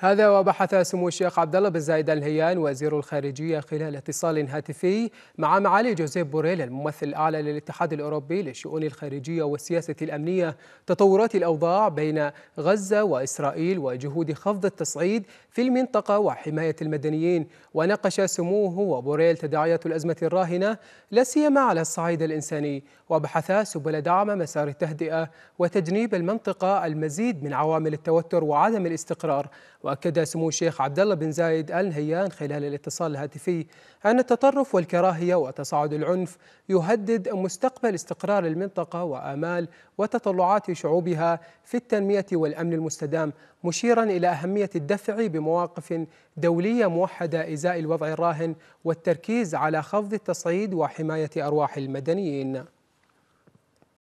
هذا وبحث سمو الشيخ عبد الله بن زايد الهيان وزير الخارجيه خلال اتصال هاتفي مع معالي جوزيف بوريل الممثل الاعلى للاتحاد الاوروبي للشؤون الخارجيه والسياسه الامنيه تطورات الاوضاع بين غزه واسرائيل وجهود خفض التصعيد في المنطقه وحمايه المدنيين وناقش سموه وبوريل تداعيات الازمه الراهنه لا سيما على الصعيد الانساني وبحثا سبل دعم مسار التهدئه وتجنيب المنطقه المزيد من عوامل التوتر وعدم الاستقرار واكد سمو الشيخ عبد الله بن زايد ال نهيان خلال الاتصال الهاتفي ان التطرف والكراهيه وتصاعد العنف يهدد مستقبل استقرار المنطقه وامال وتطلعات شعوبها في التنميه والامن المستدام مشيرا الى اهميه الدفع بمواقف دوليه موحده ازاء الوضع الراهن والتركيز على خفض التصعيد وحمايه ارواح المدنيين